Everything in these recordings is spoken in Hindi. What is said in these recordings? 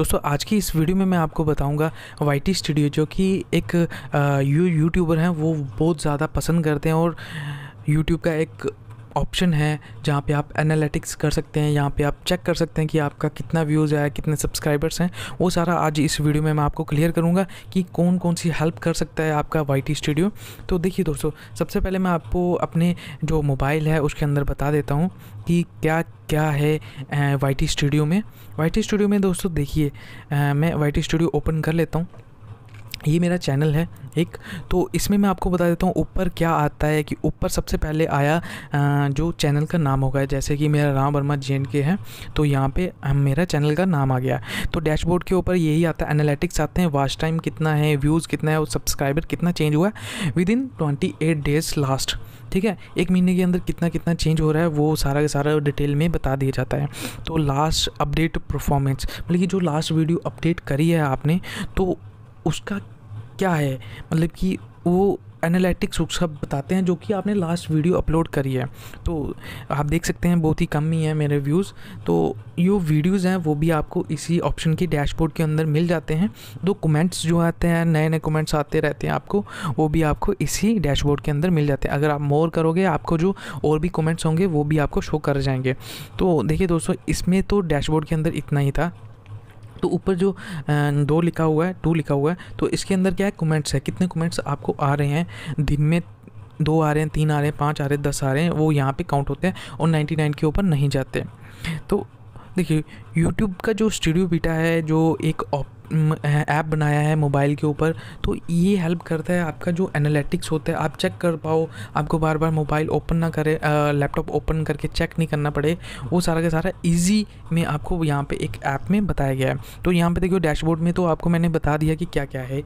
दोस्तों आज की इस वीडियो में मैं आपको बताऊंगा वाई स्टूडियो जो कि एक यू यूट्यूबर हैं वो बहुत ज़्यादा पसंद करते हैं और यूट्यूब का एक ऑप्शन है जहाँ पे आप एनालिटिक्स कर सकते हैं यहाँ पे आप चेक कर सकते हैं कि आपका कितना व्यूज़ आया कितने सब्सक्राइबर्स हैं वो सारा आज इस वीडियो में मैं आपको क्लियर करूँगा कि कौन कौन सी हेल्प कर सकता है आपका वाई स्टूडियो तो देखिए दोस्तों सबसे पहले मैं आपको अपने जो मोबाइल है उसके अंदर बता देता हूँ कि क्या क्या है वाई स्टूडियो में वाई स्टूडियो में दोस्तों देखिए मैं वाई स्टूडियो ओपन कर लेता हूँ ये मेरा चैनल है एक तो इसमें मैं आपको बता देता हूँ ऊपर क्या आता है कि ऊपर सबसे पहले आया जो चैनल का नाम होगा जैसे कि मेरा राम वर्मा जे के है तो यहाँ पे मेरा चैनल का नाम आ गया तो डैशबोर्ड के ऊपर यही आता है एनालिटिक्स आते हैं वाच टाइम कितना है व्यूज़ कितना है और सब्सक्राइबर कितना चेंज हुआ है within twenty eight days last ठीक है एक महीने के अंदर कितना कितना चेंज हो रहा है वो सारा का सारा डिटेल में बता दिया जाता है तो लास्ट अपडेट परफॉर्मेंस मतलब कि जो लास्ट वीडियो अपडेट करी है आपने तो उसका क्या है मतलब कि वो एनालिटिक्स सब बताते हैं जो कि आपने लास्ट वीडियो अपलोड करी है तो आप देख सकते हैं बहुत ही कम ही है मेरे व्यूज़ तो यो वीडियोज़ हैं वो भी आपको इसी ऑप्शन की डैशबोर्ड के अंदर मिल जाते हैं दो कमेंट्स जो आते हैं नए नए कमेंट्स आते रहते हैं आपको वो भी आपको इसी डैशबोर्ड के अंदर मिल जाते हैं अगर आप मोर करोगे आपको जो और भी कमेंट्स होंगे वो भी आपको शो कर जाएंगे तो देखिए दोस्तों इसमें तो डैशबोर्ड के अंदर इतना ही था तो ऊपर जो दो लिखा हुआ है टू लिखा हुआ है तो इसके अंदर क्या है कमेंट्स है कितने कमेंट्स आपको आ रहे हैं दिन में दो आ रहे हैं तीन आ रहे हैं पाँच आ रहे हैं दस आ रहे हैं वो यहाँ पे काउंट होते हैं और 99 के ऊपर नहीं जाते तो देखिए यूट्यूब का जो स्टूडियो बीटा है जो एक ऐप बनाया है मोबाइल के ऊपर तो ये हेल्प करता है आपका जो एनालिटिक्स होता है आप चेक कर पाओ आपको बार बार मोबाइल ओपन ना करे लैपटॉप ओपन करके चेक नहीं करना पड़े वो सारा का सारा इजी में आपको यहाँ पे एक ऐप में बताया गया है तो यहाँ पे देखिए डैशबोर्ड में तो आपको मैंने बता दिया कि क्या क्या है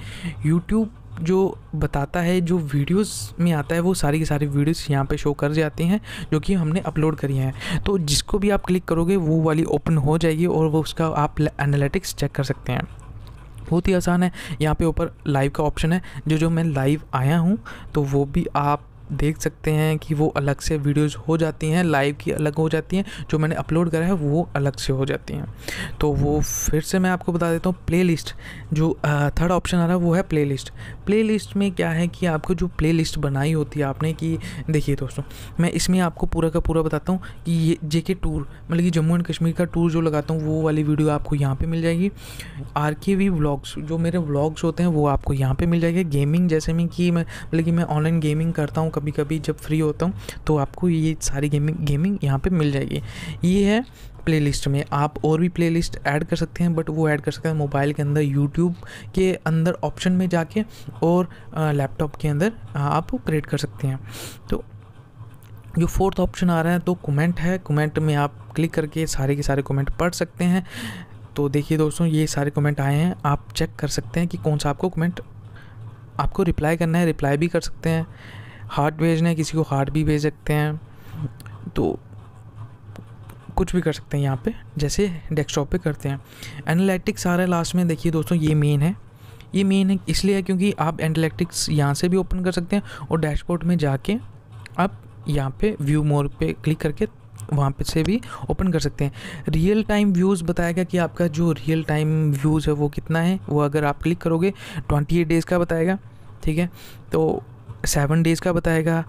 यूट्यूब जो बताता है जो वीडियोस में आता है वो सारी की सारी वीडियोस यहाँ पे शो कर जाती हैं जो कि हमने अपलोड करी हैं तो जिसको भी आप क्लिक करोगे वो वाली ओपन हो जाएगी और वो उसका आप एनालिटिक्स चेक कर सकते हैं बहुत ही आसान है यहाँ पे ऊपर लाइव का ऑप्शन है जो जो मैं लाइव आया हूँ तो वो भी आप देख सकते हैं कि वो अलग से वीडियोस हो जाती हैं लाइव की अलग हो जाती हैं जो मैंने अपलोड करा है वो अलग से हो जाती हैं तो वो फिर से मैं आपको बता देता हूँ प्लेलिस्ट जो थर्ड ऑप्शन आ रहा है वो है प्लेलिस्ट प्लेलिस्ट में क्या है कि आपको जो प्लेलिस्ट बनाई होती है आपने कि देखिए दोस्तों मैं इसमें आपको पूरा का पूरा बताता हूँ कि ये जे के टूर मतलब कि जम्मू एंड कश्मीर का टूर जो लगाता हूँ वो वाली वीडियो आपको यहाँ पर मिल जाएगी आर के वी व्लॉग्स जो मेरे व्लॉग्स होते हैं वो आपको यहाँ पर मिल जाएगी गेमिंग जैसे में कि मैं मतलब कि मैं ऑनलाइन गेमिंग करता हूँ कभी कभी जब फ्री होता हूँ तो आपको ये सारी गेमिंग गेमिंग यहाँ पर मिल जाएगी ये है प्लेलिस्ट में आप और भी प्लेलिस्ट ऐड कर सकते हैं बट वो ऐड कर सकते हैं मोबाइल के अंदर यूट्यूब के अंदर ऑप्शन में जाके और लैपटॉप के अंदर आप क्रिएट कर सकते हैं तो जो फोर्थ ऑप्शन आ रहा है तो कमेंट है कमेंट में आप क्लिक करके सारे के सारे कमेंट पढ़ सकते हैं तो देखिए दोस्तों ये सारे कमेंट आए हैं आप चेक कर सकते हैं कि कौन सा आपको कमेंट आपको रिप्लाई करना है रिप्लाई भी कर सकते हैं हार्ट भेजना है किसी को हार्ट भी भेज सकते हैं तो कुछ भी कर सकते हैं यहाँ पे जैसे डेस्कटॉप पे करते हैं एनालिटिक्स आ रहा है लास्ट में देखिए दोस्तों ये मेन है ये मेन है इसलिए है क्योंकि आप एनालिटिक्स यहाँ से भी ओपन कर सकते हैं और डैशबोर्ड में जाके आप यहाँ पे व्यू मोर पे क्लिक करके वहाँ पे से भी ओपन कर सकते हैं रियल टाइम व्यूज़ बताएगा कि आपका जो रियल टाइम व्यूज़ है वो कितना है वो अगर आप क्लिक करोगे ट्वेंटी एट डेज़ का बताएगा ठीक है तो सेवन डेज़ का बताएगा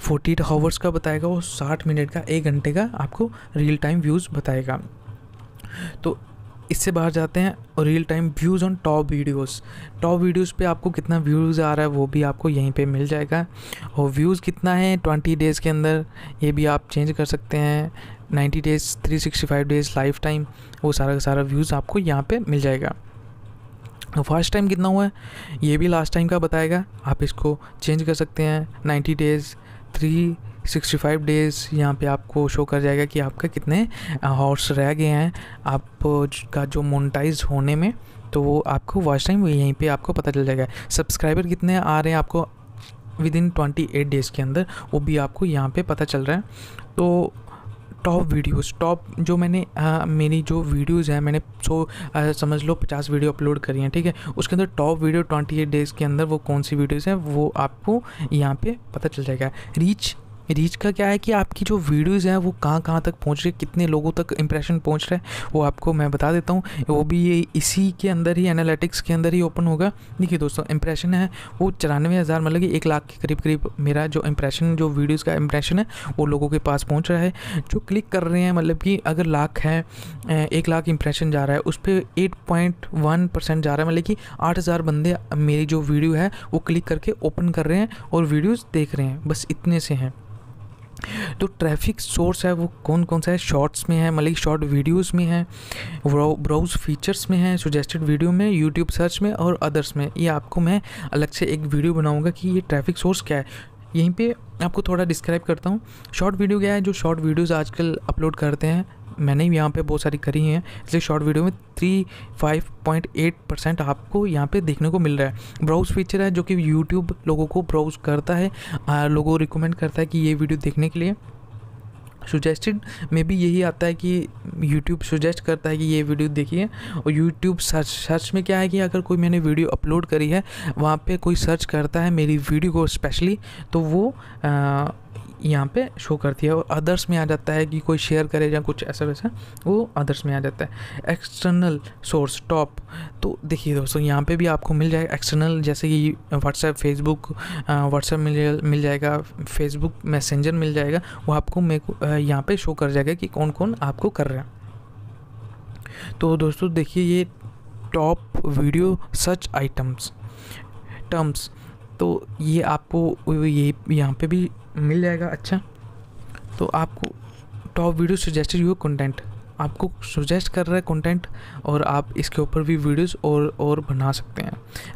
फोर्टी एट हावर्स का बताएगा वो साठ मिनट का एक घंटे का आपको रियल टाइम व्यूज़ बताएगा तो इससे बाहर जाते हैं real time views on top videos top videos पे आपको कितना व्यूज़ आ रहा है वो भी आपको यहीं पे मिल जाएगा और व्यूज़ कितना है ट्वेंटी डेज़ के अंदर ये भी आप चेंज कर सकते हैं ninety days three sixty five days lifetime वो सारा का सारा व्यूज़ आपको यहाँ पे मिल जाएगा फर्स्ट तो टाइम कितना हुआ है ये भी लास्ट टाइम का बताएगा आप इसको चेंज कर सकते हैं ninety days three sixty five days यहाँ पे आपको शो कर जाएगा कि आपका कितने हॉर्स रह गए हैं आपका जो मोनटाइज होने में तो वो आपको फर्स्ट टाइम यहीं पे आपको पता चल जाएगा सब्सक्राइबर कितने आ रहे हैं आपको within twenty eight days के अंदर वो भी आपको यहाँ पे पता चल रहा है तो टॉप वीडियोस टॉप जो मैंने आ, मेरी जो वीडियोस हैं मैंने सो आ, समझ लो पचास वीडियो अपलोड करी हैं ठीक है उसके अंदर top video twenty eight days के अंदर वो कौन सी वीडियोज़ हैं वो आपको यहाँ पर पता चल जाएगा रीच रीच का क्या है कि आपकी जो वीडियोज़ हैं वो कहाँ कहाँ तक पहुँच रही है कितने लोगों तक इंप्रेशन पहुँच रहा है वो आपको मैं बता देता हूँ वो भी ये इसी के अंदर ही एनालिटिक्स के अंदर ही ओपन होगा देखिए दोस्तों इंप्रेशन है वो चौरानवे हज़ार मतलब कि एक लाख के करीब करीब मेरा जो इंप्रेशन जो वीडियोज़ का इंप्रेशन है वो लोगों के पास पहुँच रहा है जो क्लिक कर रहे हैं मतलब कि अगर लाख है एक लाख इंप्रेशन जा रहा है उस पर एट पॉइंट वन परसेंट जा रहा है मतलब कि आठ हज़ार बंदे मेरी जो वीडियो है वो क्लिक करके ओपन कर रहे हैं और वीडियोज़ देख रहे हैं बस इतने से हैं तो ट्रैफिक सोर्स है वो कौन कौन सा है शॉर्ट्स में है मतलब शॉर्ट वीडियोस में है ब्राउज फीचर्स में है सुजेस्टेड वीडियो में यूट्यूब सर्च में और अदर्स में ये आपको मैं अलग से एक वीडियो बनाऊँगा कि ये ट्रैफिक सोर्स क्या है यहीं पे आपको थोड़ा डिस्क्राइब करता हूँ शॉर्ट वीडियो क्या है जो शॉर्ट वीडियोज़ आजकल अपलोड करते हैं मैंने भी यहाँ पे बहुत सारी करी हैं इसलिए शॉर्ट वीडियो में three five point eight percent आपको यहाँ पे देखने को मिल रहा है ब्राउज फीचर है जो कि यूट्यूब लोगों को ब्राउज करता है लोगों रिकमेंड करता है कि ये वीडियो देखने के लिए सुजेस्टेड में भी यही आता है कि यूट्यूब सुजेस्ट करता है कि ये वीडियो देखिए और यूट्यूब सर्च सर्च में क्या है कि अगर कोई मैंने वीडियो अपलोड करी है वहाँ पे कोई सर्च करता है मेरी वीडियो को स्पेशली तो वो यहाँ पे शो करती है और अदर्स में आ जाता है कि कोई शेयर करे या कुछ ऐसा वैसा वो अदर्स में आ जाता है एक्सटर्नल सोर्स टॉप तो देखिए दोस्तों यहाँ पे भी आपको मिल जाएगा एक्सटर्नल जैसे कि व्हाट्सएप फेसबुक व्हाट्सएप मिल मिल जाएगा फेसबुक मैसेंजर मिल जाएगा वो आपको मेरे को यहाँ पे शो कर जाएगा कि कौन कौन आपको कर रहा है तो दोस्तों देखिए ये top video search items terms तो ये आपको ये यहाँ पे भी मिल जाएगा अच्छा तो आपको top video suggested your content आपको सुजेस्ट कर रहा है कंटेंट और आप इसके ऊपर भी वीडियोस और और बना सकते हैं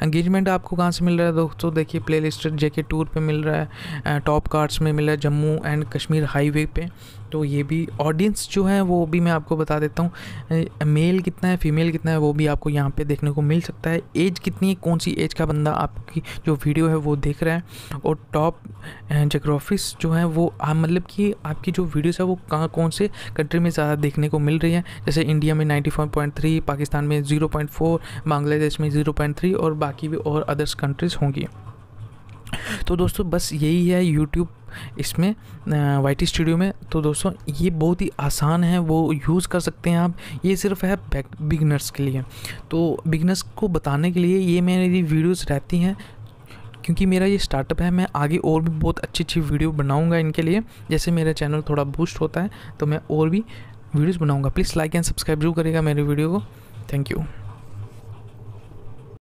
एंगेजमेंट आपको कहाँ से मिल रहा है दोस्तों देखिए प्ले लिस्ट जेके टूर पर मिल रहा है टॉप कार्ड्स में मिल रहा है जम्मू एंड कश्मीर हाईवे पे तो ये भी ऑडियंस जो है वो भी मैं आपको बता देता हूँ मेल कितना है फीमेल कितना है वो भी आपको यहाँ पे देखने को मिल सकता है एज कितनी है कौन सी एज का बंदा आपकी जो वीडियो है वो देख रहा है और टॉप जोग्राफिस जो है वो मतलब कि आपकी जो वीडियोस है वो कहाँ कौन से कंट्री में ज़्यादा देखने को मिल रही है जैसे इंडिया में नाइन्टी पाकिस्तान में जीरो बांग्लादेश में जीरो और बाकी भी और अदर्स कंट्रीज़ होंगी तो दोस्तों बस यही है यूट्यूब इसमें वाई टी स्टूडियो में तो दोस्तों ये बहुत ही आसान है वो यूज़ कर सकते हैं आप ये सिर्फ है बिगनर्स के लिए तो बिगनर्स को बताने के लिए ये मेरी वीडियोस रहती हैं क्योंकि मेरा ये स्टार्टअप है मैं आगे और भी बहुत अच्छी अच्छी वीडियो बनाऊंगा इनके लिए जैसे मेरा चैनल थोड़ा बूस्ट होता है तो मैं और भी वीडियोज़ बनाऊँगा प्लीज़ लाइक एंड सब्सक्राइब जरूर करेगा मेरे वीडियो को थैंक यू